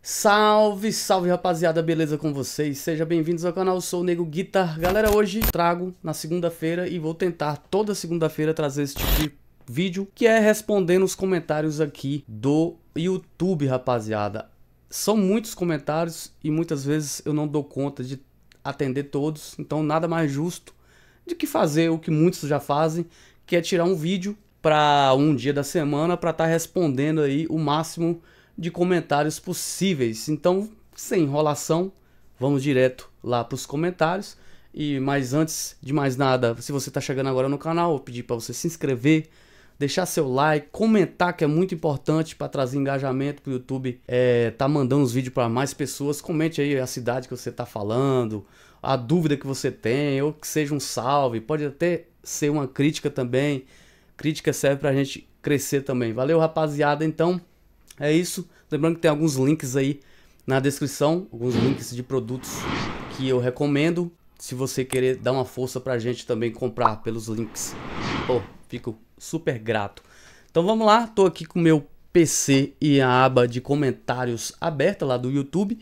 Salve, salve rapaziada, beleza com vocês? Sejam bem-vindos ao canal, Eu sou o Nego Guitar. Galera, hoje trago na segunda-feira e vou tentar toda segunda-feira trazer esse tipo de vídeo, que é respondendo os comentários aqui do YouTube, rapaziada. São muitos comentários e muitas vezes eu não dou conta de atender todos, então nada mais justo de que fazer o que muitos já fazem, que é tirar um vídeo para um dia da semana para estar tá respondendo aí o máximo de de comentários possíveis. Então, sem enrolação, vamos direto lá para os comentários. E mais antes de mais nada, se você está chegando agora no canal, eu pedi para você se inscrever, deixar seu like, comentar que é muito importante para trazer engajamento para o YouTube. É, tá mandando os vídeos para mais pessoas. Comente aí a cidade que você está falando, a dúvida que você tem, ou que seja um salve. Pode até ser uma crítica também. Crítica serve para a gente crescer também. Valeu, rapaziada. Então é isso. Lembrando que tem alguns links aí na descrição, alguns links de produtos que eu recomendo. Se você querer dar uma força pra gente também comprar pelos links. Pô, fico super grato. Então vamos lá, tô aqui com o meu PC e a aba de comentários aberta lá do YouTube.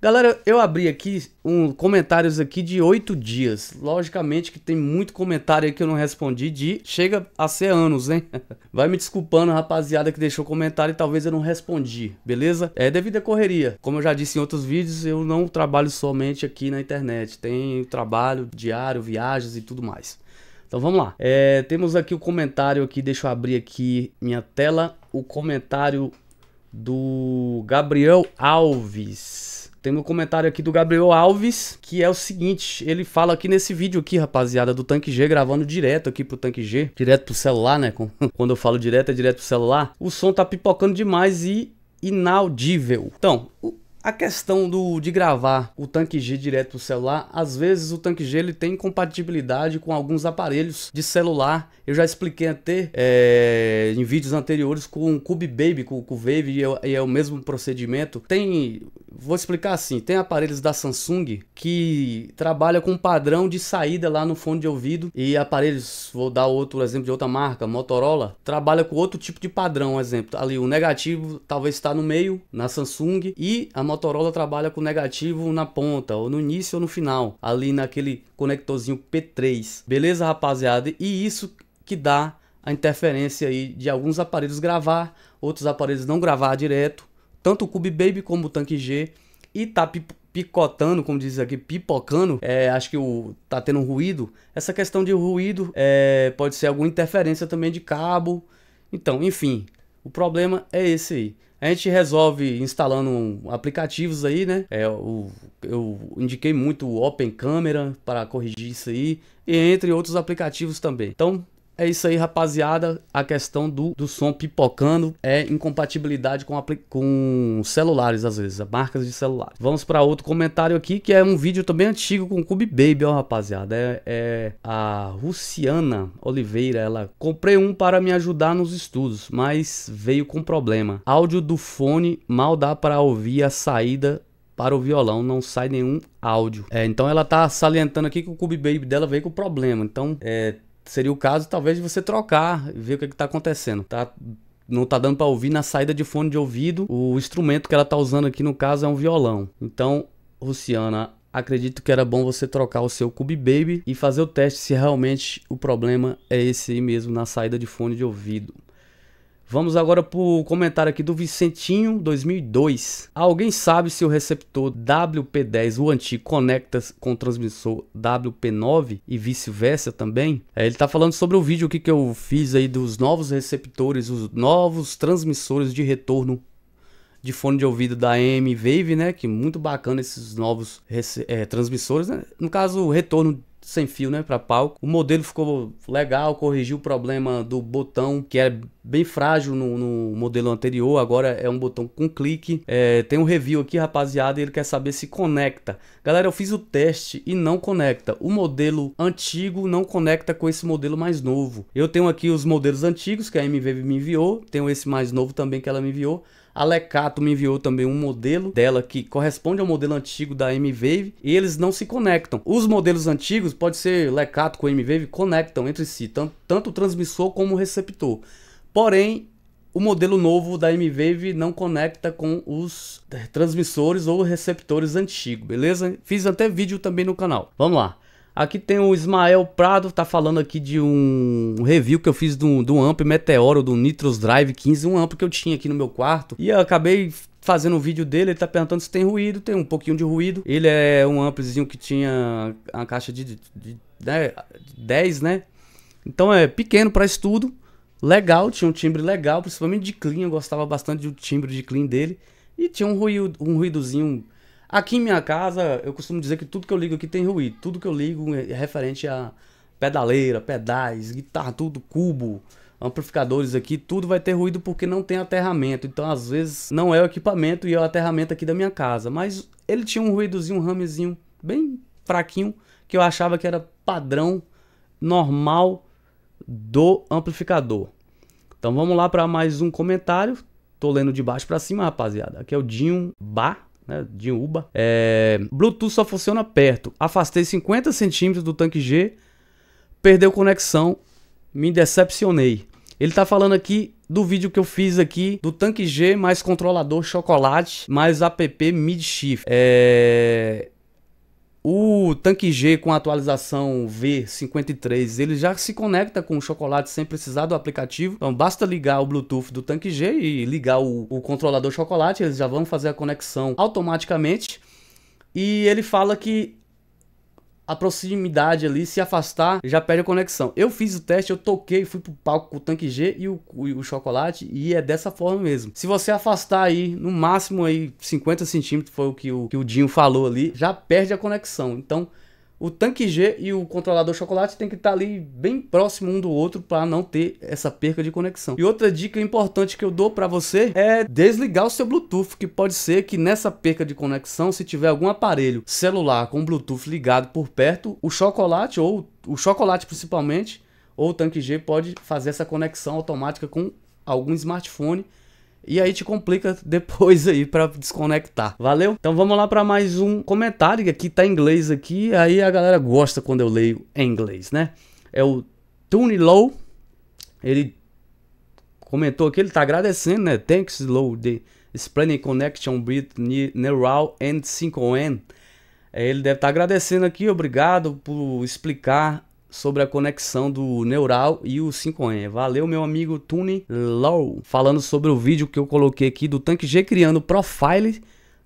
Galera, eu abri aqui um comentários aqui de oito dias. Logicamente que tem muito comentário aí que eu não respondi de chega a ser anos, né? hein? Vai me desculpando, rapaziada, que deixou comentário e talvez eu não respondi, beleza? É devido à correria. Como eu já disse em outros vídeos, eu não trabalho somente aqui na internet. Tem trabalho diário, viagens e tudo mais. Então vamos lá. É, temos aqui o comentário aqui, deixa eu abrir aqui minha tela. O comentário do Gabriel Alves tem um comentário aqui do Gabriel Alves, que é o seguinte, ele fala aqui nesse vídeo aqui, rapaziada, do Tanque G, gravando direto aqui pro Tanque G, direto pro celular, né? Quando eu falo direto, é direto pro celular. O som tá pipocando demais e inaudível. Então, a questão do, de gravar o tanque G direto pro celular, às vezes o tanque G ele tem compatibilidade com alguns aparelhos de celular. Eu já expliquei até é, em vídeos anteriores com o Cube Baby, com, com o Wave, e é, é o mesmo procedimento. Tem Vou explicar assim: tem aparelhos da Samsung que trabalham com padrão de saída lá no fone de ouvido, e aparelhos, vou dar outro exemplo de outra marca, Motorola, trabalha com outro tipo de padrão. Exemplo, ali o negativo talvez está no meio, na Samsung, e a Motorola trabalha com negativo na ponta, ou no início ou no final, ali naquele conectorzinho P3. Beleza, rapaziada? E isso que dá a interferência aí de alguns aparelhos gravar, outros aparelhos não gravar direto tanto o Cube Baby como o Tank G, e tá picotando, como diz aqui, pipocando, é, acho que o, tá tendo um ruído. Essa questão de ruído é, pode ser alguma interferência também de cabo. Então, enfim, o problema é esse aí. A gente resolve instalando aplicativos aí, né? É, o, eu indiquei muito o Open Camera para corrigir isso aí, e entre outros aplicativos também. Então, é isso aí, rapaziada. A questão do, do som pipocando é incompatibilidade com, com celulares, às vezes, marcas de celulares. Vamos para outro comentário aqui, que é um vídeo também antigo com o Cube Baby, ó, rapaziada. É, é a Luciana Oliveira. Ela comprei um para me ajudar nos estudos, mas veio com problema. Áudio do fone mal dá para ouvir a saída para o violão, não sai nenhum áudio. É, então ela tá salientando aqui que o Cube Baby dela veio com problema. Então, é, seria o caso talvez de você trocar e ver o que é está acontecendo. Tá não tá dando para ouvir na saída de fone de ouvido. O instrumento que ela tá usando aqui no caso é um violão. Então, Luciana, acredito que era bom você trocar o seu Cube Baby e fazer o teste se realmente o problema é esse aí mesmo na saída de fone de ouvido. Vamos agora para o comentário aqui do Vicentinho 2002. Alguém sabe se o receptor WP10, o antigo, conecta com o transmissor WP9 e vice-versa também? É, ele está falando sobre o vídeo que, que eu fiz aí dos novos receptores, os novos transmissores de retorno de fone de ouvido da AM Wave, né? Que muito bacana esses novos é, transmissores, né? No caso, o retorno sem fio, né, para palco. O modelo ficou legal, corrigiu o problema do botão que era bem frágil no, no modelo anterior. Agora é um botão com clique. É, tem um review aqui, rapaziada, ele quer saber se conecta. Galera, eu fiz o teste e não conecta. O modelo antigo não conecta com esse modelo mais novo. Eu tenho aqui os modelos antigos que a MV me enviou, tenho esse mais novo também que ela me enviou. A Lecato me enviou também um modelo dela que corresponde ao modelo antigo da M-Wave e eles não se conectam. Os modelos antigos, pode ser Lecato com M-Wave, conectam entre si, tanto, tanto o transmissor como o receptor. Porém, o modelo novo da M-Wave não conecta com os eh, transmissores ou receptores antigos, beleza? Fiz até vídeo também no canal. Vamos lá. Aqui tem o Ismael Prado, tá falando aqui de um review que eu fiz do, do amp Meteoro, do Nitros Drive 15, um amp que eu tinha aqui no meu quarto. E eu acabei fazendo um vídeo dele, ele tá perguntando se tem ruído, tem um pouquinho de ruído. Ele é um ampzinho que tinha a caixa de, de, de, né, de 10, né? Então é pequeno para estudo, legal, tinha um timbre legal, principalmente de clean, eu gostava bastante do timbre de clean dele. E tinha um, ruído, um ruídozinho Aqui em minha casa, eu costumo dizer que tudo que eu ligo aqui tem ruído. Tudo que eu ligo é referente a pedaleira, pedais, guitarra, tudo, cubo, amplificadores aqui, tudo vai ter ruído porque não tem aterramento. Então, às vezes, não é o equipamento e é o aterramento aqui da minha casa. Mas ele tinha um ruídozinho, um ramezinho bem fraquinho, que eu achava que era padrão normal do amplificador. Então vamos lá para mais um comentário. Tô lendo de baixo para cima, rapaziada. Aqui é o Dinho Bar né, de UBA. É, Bluetooth só funciona perto. Afastei 50 centímetros do tanque G, perdeu conexão, me decepcionei. Ele tá falando aqui do vídeo que eu fiz aqui do tanque G mais controlador chocolate mais app mid shift. É... O tanque G com a atualização V53, ele já se conecta com o chocolate sem precisar do aplicativo. Então basta ligar o Bluetooth do tanque G e ligar o, o controlador chocolate, eles já vão fazer a conexão automaticamente. E ele fala que a proximidade ali, se afastar, já perde a conexão. Eu fiz o teste, eu toquei, fui pro palco com o tanque G e o, o chocolate, e é dessa forma mesmo. Se você afastar aí, no máximo aí, 50 centímetros, foi o que o, que o Dinho falou ali, já perde a conexão. Então, o tanque G e o controlador chocolate tem que estar tá ali bem próximo um do outro para não ter essa perca de conexão. E outra dica importante que eu dou para você é desligar o seu Bluetooth, que pode ser que nessa perca de conexão, se tiver algum aparelho celular com Bluetooth ligado por perto, o chocolate ou o chocolate principalmente ou o tanque G pode fazer essa conexão automática com algum smartphone e aí te complica depois aí para desconectar. Valeu? Então vamos lá para mais um comentário que aqui tá em inglês aqui, aí a galera gosta quando eu leio em inglês, né? É o Tony Low. Ele comentou aqui, ele tá agradecendo, né? Thanks Low the explaining connection with neural and 5N. É, ele deve estar tá agradecendo aqui, obrigado por explicar sobre a conexão do neural e o 5N. Valeu, meu amigo Tune Low, falando sobre o vídeo que eu coloquei aqui do Tanque G criando profile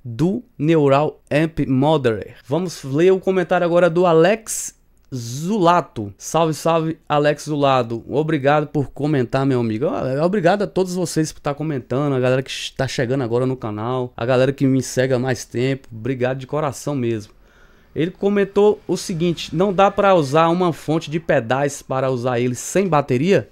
do Neural Amp Modeler. Vamos ler o comentário agora do Alex Zulato. Salve, salve, Alex Zulato. Obrigado por comentar, meu amigo. Ah, é, obrigado a todos vocês por estar tá comentando, a galera que está chegando agora no canal, a galera que me segue há mais tempo. Obrigado de coração mesmo. Ele comentou o seguinte: não dá para usar uma fonte de pedais para usar ele sem bateria?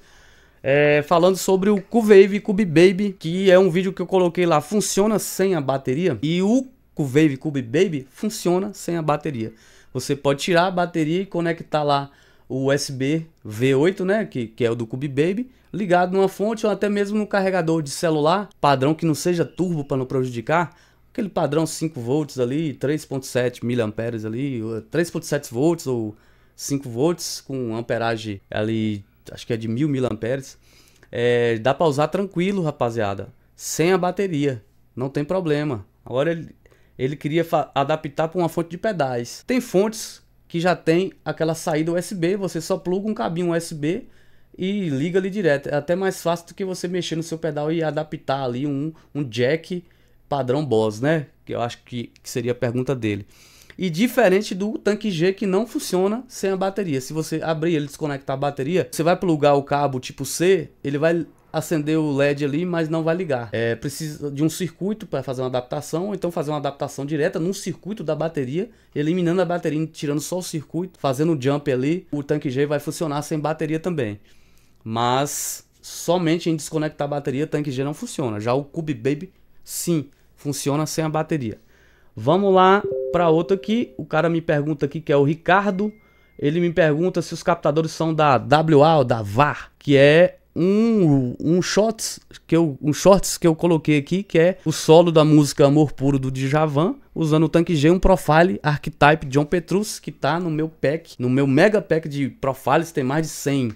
É, falando sobre o Cuvave Cube Baby, que é um vídeo que eu coloquei lá, funciona sem a bateria. E o Cuvave Cube Baby funciona sem a bateria. Você pode tirar a bateria e conectar lá o USB V8, né, que, que é o do Cube Baby, ligado numa fonte ou até mesmo no carregador de celular, padrão que não seja turbo para não prejudicar, aquele padrão 5 volts ali, 3.7 miliamperes ali, 3.7 volts ou 5 volts com amperagem ali, acho que é de 1000 miliamperes. É, dá para usar tranquilo, rapaziada, sem a bateria, não tem problema. Agora ele, ele queria adaptar para uma fonte de pedais. Tem fontes que já tem aquela saída USB, você só pluga um cabinho USB e liga ali direto. É até mais fácil do que você mexer no seu pedal e adaptar ali um, um jack padrão boss, né? Que eu acho que, que seria a pergunta dele. E diferente do tanque G que não funciona sem a bateria. Se você abrir ele desconectar a bateria, você vai plugar o cabo tipo C, ele vai acender o LED ali, mas não vai ligar. É, precisa de um circuito para fazer uma adaptação, ou então fazer uma adaptação direta num circuito da bateria, eliminando a bateria, tirando só o circuito, fazendo o jump ali, o tanque G vai funcionar sem bateria também. Mas somente em desconectar a bateria, o tanque G não funciona. Já o Cube Baby sim funciona sem a bateria. Vamos lá para outro aqui. O cara me pergunta aqui que é o Ricardo. Ele me pergunta se os captadores são da WA ou da VAR, que é um, um shorts que eu um shorts que eu coloquei aqui que é o solo da música Amor Puro do Djavan usando o Tank G um profile archetype John Petrus que tá no meu pack no meu mega pack de profiles tem mais de 100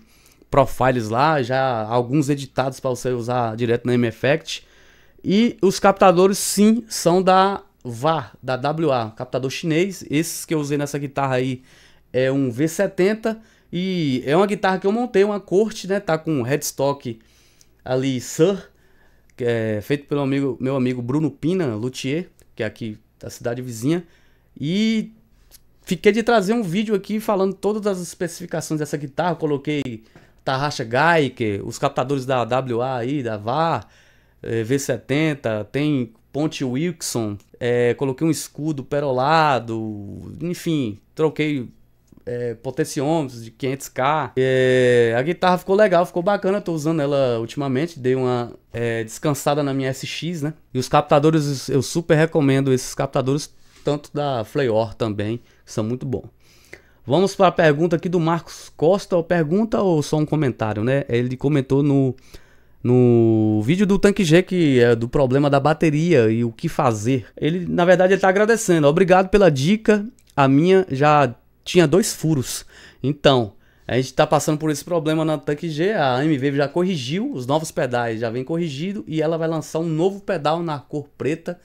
profiles lá já alguns editados para você usar direto na MFX. Effect e os captadores, sim, são da VA, da WA, captador chinês. Esses que eu usei nessa guitarra aí é um V70 e é uma guitarra que eu montei, uma corte, né? Tá com headstock ali Sun, que é feito pelo amigo, meu amigo Bruno Pina, luthier, que é aqui da cidade vizinha. E fiquei de trazer um vídeo aqui falando todas as especificações dessa guitarra. coloquei Tarraxa Geiger, os captadores da WA aí, da VAR eh, V70, tem ponte Wilson, é, coloquei um escudo perolado, enfim, troquei é, potenciômetros de 500k. É, a guitarra ficou legal, ficou bacana, tô usando ela ultimamente, dei uma é, descansada na minha SX, né? E os captadores, eu super recomendo esses captadores, tanto da Flayor também, são muito bons. Vamos para a pergunta aqui do Marcos Costa, pergunta ou só um comentário, né? Ele comentou no no vídeo do Tanque G, que é do problema da bateria e o que fazer. Ele, na verdade, ele tá agradecendo. Obrigado pela dica. A minha já tinha dois furos. Então, a gente tá passando por esse problema na Tanque G. A MV já corrigiu, os novos pedais já vem corrigido e ela vai lançar um novo pedal na cor preta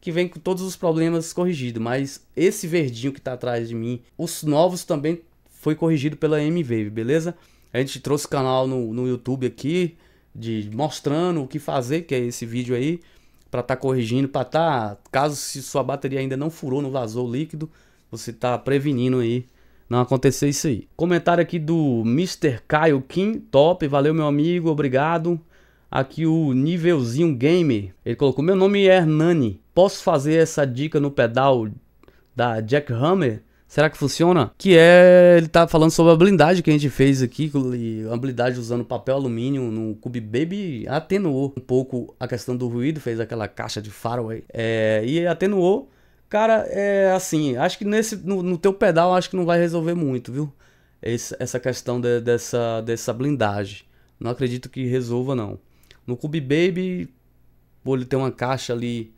que vem com todos os problemas corrigidos, mas esse verdinho que tá atrás de mim, os novos também foi corrigido pela MV beleza? A gente trouxe o canal no, no YouTube aqui, de mostrando o que fazer, que é esse vídeo aí, para estar tá corrigindo, para estar, tá, caso se sua bateria ainda não furou, não vazou o líquido, você tá prevenindo aí não acontecer isso aí. Comentário aqui do Mr. Caio Kim, top, valeu meu amigo, obrigado. Aqui o Nivelzinho Gamer, ele colocou, meu nome é Hernani, posso fazer essa dica no pedal da Jack Hammer? Será que funciona? Que é. Ele tá falando sobre a blindagem que a gente fez aqui. A blindagem usando papel alumínio no Cube Baby atenuou um pouco a questão do ruído, fez aquela caixa de faraway. É, e atenuou. Cara, é assim, acho que nesse, no, no teu pedal acho que não vai resolver muito, viu? Esse, essa questão de, dessa, dessa blindagem. Não acredito que resolva, não. No Cube Baby, pô, ele tem uma caixa ali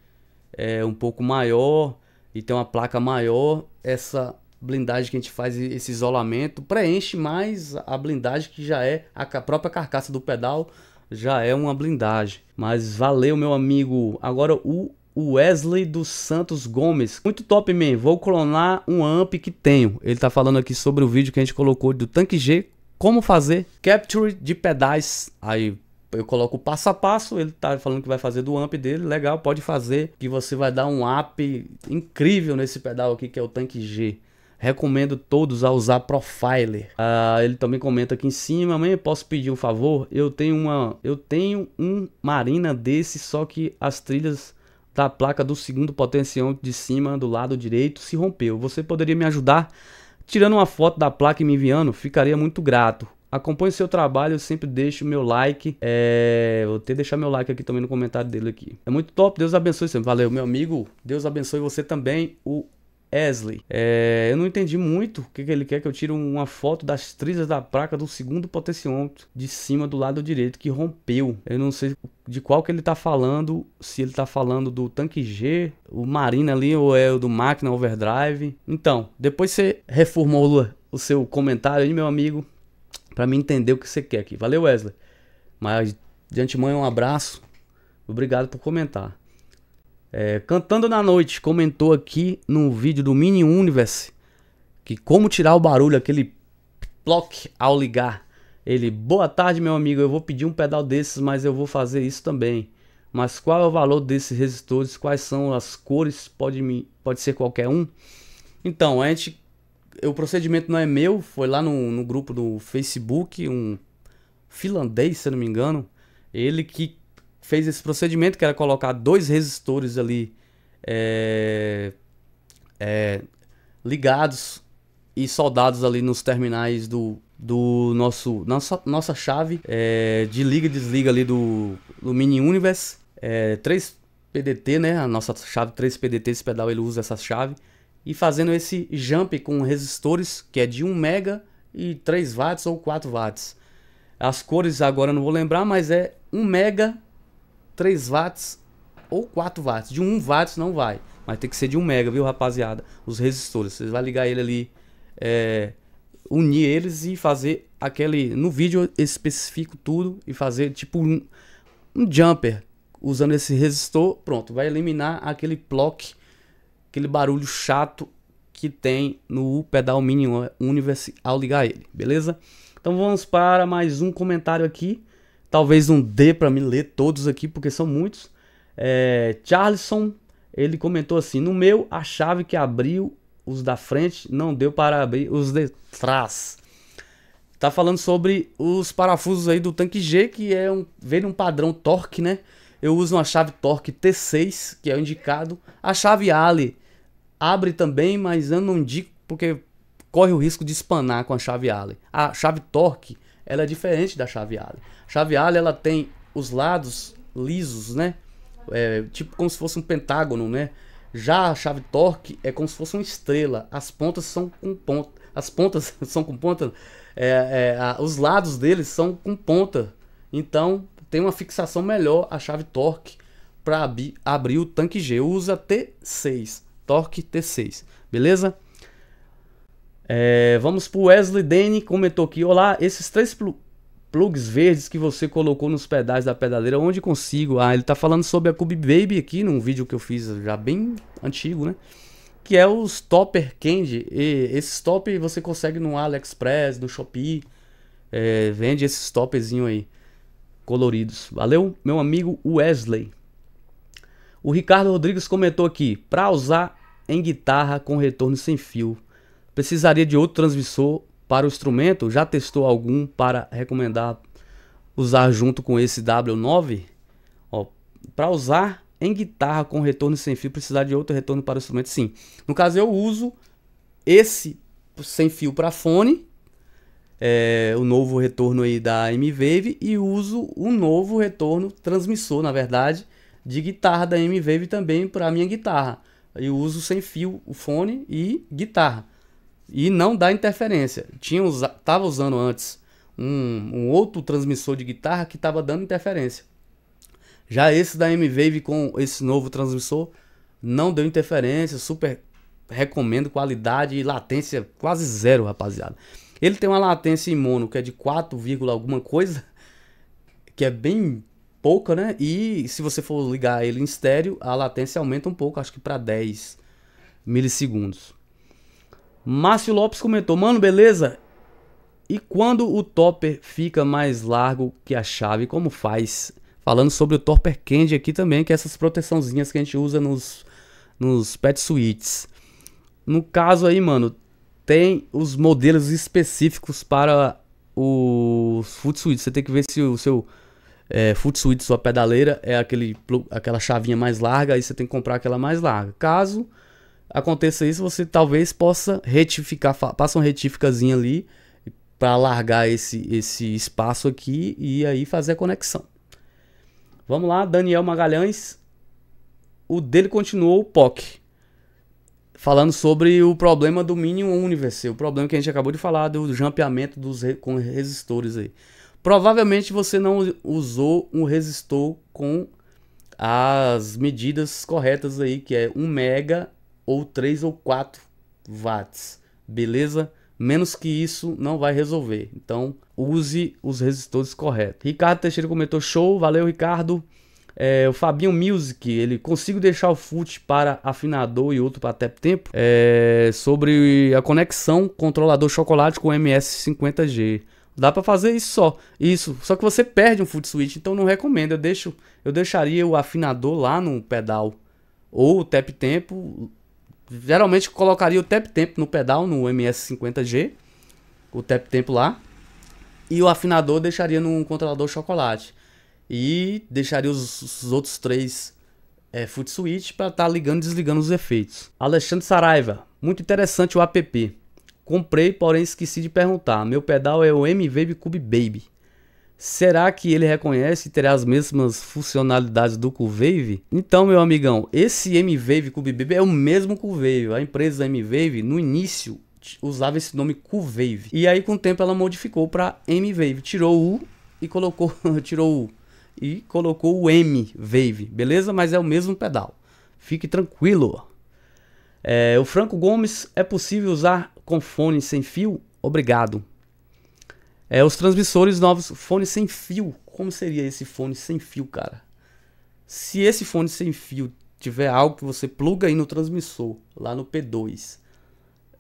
é, um pouco maior e tem uma placa maior. Essa blindagem que a gente faz, esse isolamento, preenche mais a blindagem que já é a própria carcaça do pedal, já é uma blindagem. Mas valeu, meu amigo. Agora o Wesley dos Santos Gomes. Muito top, man. Vou clonar um amp que tenho. Ele tá falando aqui sobre o vídeo que a gente colocou do Tanque G. Como fazer capture de pedais. Aí eu coloco passo a passo. Ele tá falando que vai fazer do amp dele. Legal, pode fazer. Que você vai dar um up incrível nesse pedal aqui que é o Tanque G. Recomendo todos a usar Profiler. Ah, ele também comenta aqui em cima, mãe, posso pedir um favor? Eu tenho uma, eu tenho um Marina desse, só que as trilhas da placa do segundo potenciômetro de cima do lado direito se rompeu. Você poderia me ajudar? Tirando uma foto da placa e me enviando, ficaria muito grato. Acompanhe seu trabalho, eu sempre deixo meu like. É, vou ter que deixar meu like aqui também no comentário dele aqui. É muito top, Deus abençoe você. Valeu, meu amigo. Deus abençoe você também. O Esley. É, eu não entendi muito o que, que, ele quer que eu tire uma foto das trilhas da placa do segundo potenciômetro de cima do lado direito que rompeu. Eu não sei de qual que ele tá falando, se ele tá falando do tanque G, o Marina ali, ou é o do Máquina Overdrive. Então, depois você reformula o seu comentário aí, meu amigo, para me entender o que você quer aqui. Valeu, Wesley. Mas de antemão, um abraço. Obrigado por comentar. É, Cantando na Noite comentou aqui num vídeo do Mini Universe que como tirar o barulho, aquele block ao ligar. Ele, boa tarde, meu amigo. Eu vou pedir um pedal desses, mas eu vou fazer isso também. Mas qual é o valor desses resistores? Quais são as cores? Pode, me, pode ser qualquer um? Então, a gente, o procedimento não é meu. Foi lá no, no grupo do Facebook, um finlandês, se não me engano. Ele que fez esse procedimento que era colocar dois resistores ali é, é, ligados e soldados ali nos terminais do, do nosso nossa, nossa chave é, de liga e desliga ali do, do mini universe é, 3 PDT né a nossa chave 3 PDT esse pedal ele usa essa chave e fazendo esse jump com resistores que é de 1 mega e 3 watts ou 4 watts as cores agora não vou lembrar mas é 1 mega 3 watts ou 4 watts. De 1 watts não vai. Mas tem que ser de 1 mega, viu, rapaziada? Os resistores. Vocês vão ligar ele ali. É, unir eles e fazer aquele. No vídeo eu especifico tudo e fazer tipo um, um jumper. Usando esse resistor. Pronto. Vai eliminar aquele block. Aquele barulho chato que tem no pedal mini universe ao ligar ele. Beleza? Então vamos para mais um comentário aqui. Talvez não dê para me ler todos aqui, porque são muitos. É, ele comentou assim: No meu, a chave que abriu os da frente não deu para abrir os de trás. Tá falando sobre os parafusos aí do tanque G, que é um, vem num padrão torque, né? Eu uso uma chave torque T6, que é o indicado. A chave Allen abre também, mas eu não indico porque corre o risco de espanar com a chave Allen. A chave torque ela é diferente da chave Allen. A chave Allen ela tem os lados lisos, né? É, tipo como se fosse um pentágono, né? Já a chave torque é como se fosse uma estrela. As pontas são com ponta. As pontas são com ponta. É, é, a, os lados deles são com ponta. Então tem uma fixação melhor a chave torque para abrir o tanque G. Usa T6. Torque T6. Beleza? É, vamos pro Wesley Danny, comentou aqui. Olá, esses três pl plugs verdes que você colocou nos pedais da pedaleira, onde consigo? Ah, ele tá falando sobre a Cube Baby aqui, num vídeo que eu fiz já bem antigo, né? Que é os topper candy. E esses top você consegue no AliExpress, no Shopee. É, vende esses topperzinho aí, coloridos. Valeu, meu amigo Wesley. O Ricardo Rodrigues comentou aqui: para usar em guitarra com retorno sem fio. Precisaria de outro transmissor para o instrumento? Já testou algum para recomendar usar junto com esse W9? Para usar em guitarra com retorno sem fio, precisar de outro retorno para o instrumento? Sim. No caso, eu uso esse sem fio para fone, é, o novo retorno aí da M-Wave, e uso o um novo retorno transmissor, na verdade, de guitarra da M-Wave também para minha guitarra. Eu uso sem fio o fone e guitarra e não dá interferência. Tinha usa, tava usando antes um, um outro transmissor de guitarra que estava dando interferência. Já esse da M-Wave com esse novo transmissor não deu interferência, super recomendo qualidade e latência quase zero, rapaziada. Ele tem uma latência em mono que é de 4, alguma coisa, que é bem pouca, né? E se você for ligar ele em estéreo, a latência aumenta um pouco, acho que para 10 milissegundos. Márcio Lopes comentou: Mano, beleza? E quando o topper fica mais largo que a chave, como faz? Falando sobre o topper candy aqui também, que é essas proteçãozinhas que a gente usa nos, nos pet suites. No caso aí, mano, tem os modelos específicos para os foot suites. Você tem que ver se o seu é, food suite, sua pedaleira, é aquele, aquela chavinha mais larga, aí você tem que comprar aquela mais larga. Caso aconteça isso, você talvez possa retificar, passa uma retificazinho ali para largar esse, esse espaço aqui e aí fazer a conexão. Vamos lá, Daniel Magalhães. O dele continuou o POC. Falando sobre o problema do mínimo Universe, o problema que a gente acabou de falar do jampeamento dos re, com resistores aí. Provavelmente você não usou um resistor com as medidas corretas aí, que é 1 mega ou 3 ou 4 watts, beleza? Menos que isso não vai resolver. Então, use os resistores corretos. Ricardo Teixeira comentou: show, valeu, Ricardo. É, o Fabinho Music, ele consigo deixar o foot para afinador e outro para tap tempo. É, sobre a conexão controlador chocolate com MS50G. Dá para fazer isso só. Isso, só que você perde um foot switch, então não recomendo. Eu deixo, eu deixaria o afinador lá no pedal ou o tap tempo Geralmente colocaria o tap tempo no pedal, no MS50G, o tap tempo lá, e o afinador deixaria num controlador chocolate. E deixaria os, os outros três é, foot switch para estar tá ligando e desligando os efeitos. Alexandre Saraiva, muito interessante o app. Comprei, porém esqueci de perguntar. Meu pedal é o MV Cube Baby. Será que ele reconhece e terá as mesmas funcionalidades do Q-Wave? Então, meu amigão, esse M-Wave CubeBB é o mesmo Q-Wave. A empresa M-Wave, no início, usava esse nome Q-Wave. E aí, com o tempo, ela modificou para M-Wave. Tirou o U e colocou... tirou o U e colocou o M-Wave, beleza? Mas é o mesmo pedal. Fique tranquilo. É, o Franco Gomes, é possível usar com fone sem fio? Obrigado. É, os transmissores novos, fone sem fio. Como seria esse fone sem fio, cara? Se esse fone sem fio tiver algo que você pluga aí no transmissor, lá no P2,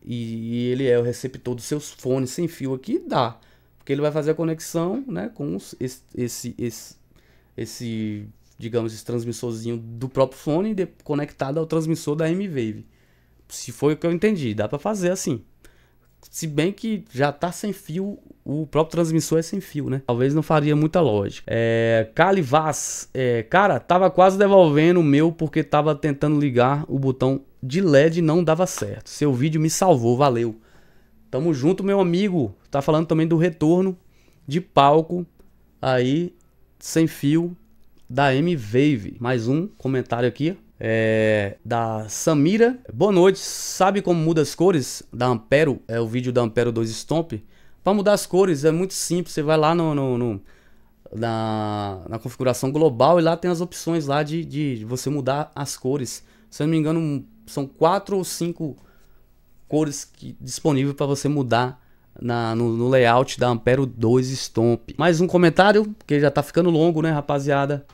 e ele é o receptor dos seus fones sem fio aqui, dá. Porque ele vai fazer a conexão né, com os, esse, esse, esse, esse, digamos, esse transmissorzinho do próprio fone de, conectado ao transmissor da M-Wave. Se foi o que eu entendi, dá para fazer assim. Se bem que já tá sem fio, o próprio transmissor é sem fio, né? Talvez não faria muita lógica. É, Cali Vaz, é, cara, tava quase devolvendo o meu porque tava tentando ligar o botão de LED e não dava certo. Seu vídeo me salvou, valeu. Tamo junto, meu amigo. Tá falando também do retorno de palco aí sem fio da M-Wave. Mais um comentário aqui. É, da Samira. Boa noite. Sabe como muda as cores da Ampero? É o vídeo da Ampero 2 Stomp. Para mudar as cores é muito simples. Você vai lá no, no, no na, na, configuração global e lá tem as opções lá de, de você mudar as cores. Se eu não me engano, são quatro ou cinco cores que, disponíveis para você mudar na, no, no, layout da Ampero 2 Stomp. Mais um comentário, porque já tá ficando longo, né, rapaziada?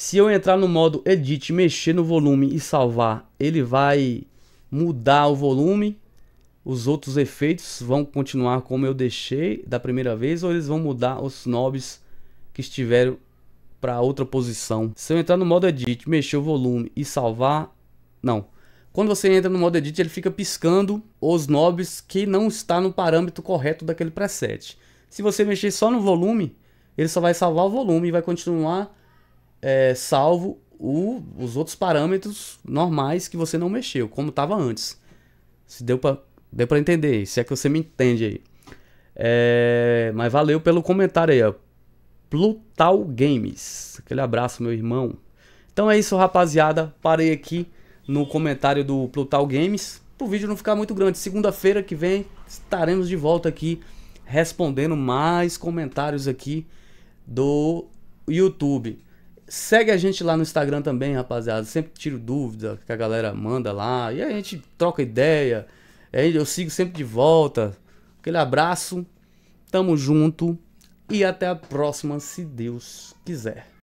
Se eu entrar no modo Edit, mexer no volume e salvar, ele vai mudar o volume. Os outros efeitos vão continuar como eu deixei da primeira vez ou eles vão mudar os knobs que estiveram para outra posição. Se eu entrar no modo Edit, mexer o volume e salvar, não. Quando você entra no modo Edit, ele fica piscando os knobs que não está no parâmetro correto daquele preset. Se você mexer só no volume, ele só vai salvar o volume e vai continuar é, salvo o, os outros parâmetros normais que você não mexeu, como estava antes. Se deu para deu entender, se é que você me entende aí. É, mas valeu pelo comentário aí, ó. Plutal Games. Aquele abraço, meu irmão. Então é isso, rapaziada. Parei aqui no comentário do Plutal Games. Pro vídeo não ficar muito grande. Segunda-feira que vem estaremos de volta aqui respondendo mais comentários aqui do YouTube. Segue a gente lá no Instagram também, rapaziada. Sempre tiro dúvida que a galera manda lá. E a gente troca ideia. É, eu sigo sempre de volta. Aquele abraço. Tamo junto. E até a próxima, se Deus quiser.